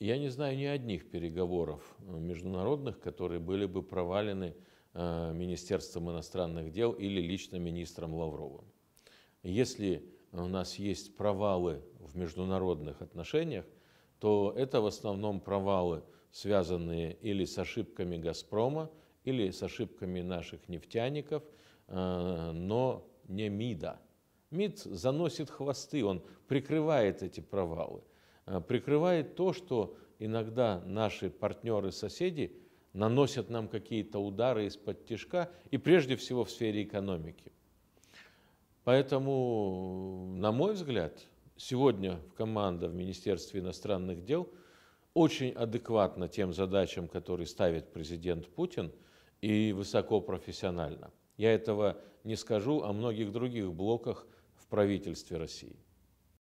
Я не знаю ни одних переговоров э, международных, которые были бы провалены э, Министерством иностранных дел или лично министром Лавровым. Если у нас есть провалы в международных отношениях, то это в основном провалы, связанные или с ошибками «Газпрома», или с ошибками наших нефтяников, э, но не МИДа. МИД заносит хвосты, он прикрывает эти провалы – Э, прикрывает то, что иногда наши партнеры-соседи наносят нам какие-то удары из-под тяжка, и прежде всего в сфере экономики. Поэтому, на мой взгляд, сегодня команда в Министерстве иностранных дел очень адекватна тем задачам, которые ставит президент Путин, и высоко профессионально. Я этого не скажу о многих других блоках в правительстве России.